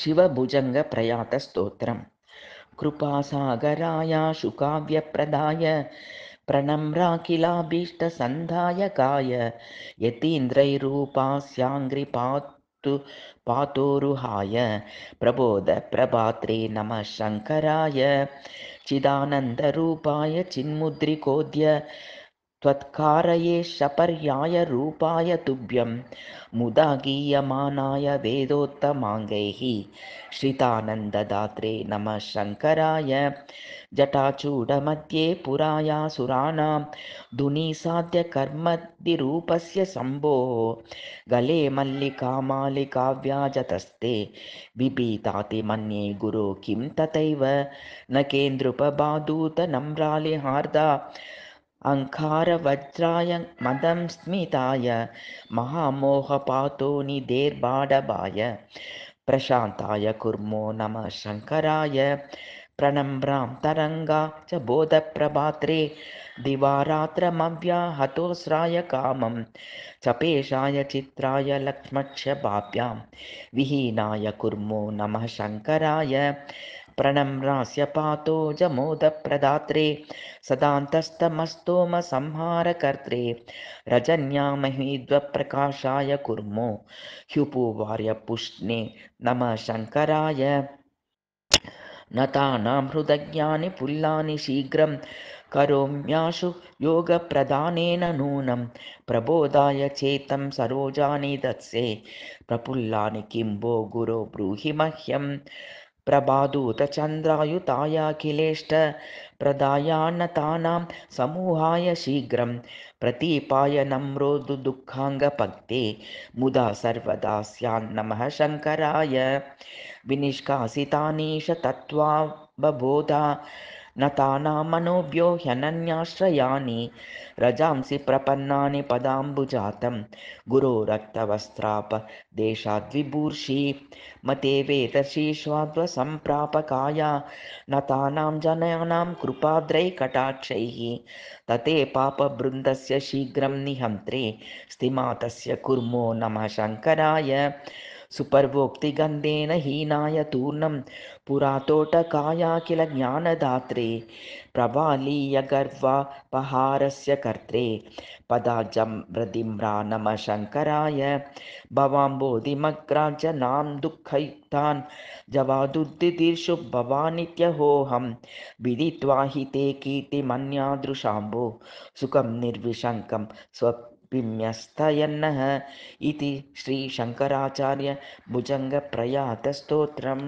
शिवभुजङ्गप्रयातस्तोत्रम् कृपासागराय शुकाव्यप्रदाय प्रणम्राखिलाभीष्टसन्धायकाय काय पातोरुहाय प्रबोधप्रभात्रे नमः शङ्कराय चिदानन्दरूपाय चिन्मुद्रिकोद्य त्वत्कारये शपर्यायरूपाय तुभ्यं मुदा गीयमानाय वेदोत्तमाङ्गैः श्रितानन्ददात्रे नमः शङ्कराय जटाचूडमध्ये पुराया सुराणां धुनीसाध्यकर्मदिरूपस्य शम्भो गले मल्लिकामालिकाव्याजतस्ते व्याजतस्ते, विपीताति मन्ये गुरो किं तथैव न केन्द्रुपबाधूतनम्रालिहार्दा अङ्कारवज्राय मदं स्मिताय महामोहपातो निधेर्बाडभाय प्रशान्ताय कुर्मो नमः शङ्कराय प्रणम्रां तरङ्गा च बोधप्रभात्रे दिवारात्रमव्या हतोस्राय कामं चपेशाय चित्राय लक्ष्मक्षभाव्यां विहीनाय कुर्मो नमः शङ्कराय प्रणम्रास्य पातो जमोदप्रदात्रे सदान्तस्तमस्तोमसंहारकर्त्रे रजन्यामहीद्वप्रकाशाय द्वप्रकाशाय कुर्मो ह्युपुवार्य पुष्णे नमः शङ्कराय नतानां हृदज्ञानि पुल्लानि शीघ्रं करोम्याशु योगप्रदानेन नूनं प्रबोधाय चेतं सरोजानि दत्से प्रफुल्लानि किं भो गुरो ब्रूहि मह्यम् प्रभादूतचन्द्रायुतायाखिलेष्ट प्रदायान्नतानां समूहाय शीघ्रं प्रतीपाय नम्रोदु मुदा सर्वदा स्यान्नमः शङ्कराय विनिष्कासितानीश बबोधा न तानां मनोभ्यो रजांसि प्रपन्नानि पदाम्बुजातं गुरो रक्तवस्त्राप देशाद्विभूर्षि मते वेदशीष्वाद्वसंप्रापकाय नतानां जनानां कृपाद्रैकटाक्षैः तते पापबृन्दस्य शीघ्रं निहन्त्रे स्तिमातस्य कुर्मो नमः शङ्कराय सुपर्वोक्तिगन्धेन हीनाय तूर्णं पुरातोटकाया किल ज्ञानदात्रे प्रवालीयगर्वापहारस्य कर्त्रे पदाजं जम्रा नमशङ्कराय भवाम्बोधिमग्राज नां दुःखयुक्तान् जवादुदिदीर्षु भवानित्यहोऽहं विदित्वा हि ते कीर्तिमन्यादृशाम्बो सुखं निर्विशङ्कं पिम्यस्तयन्नः इति श्रीशङ्कराचार्यभुजङ्गप्रयातस्तोत्रम्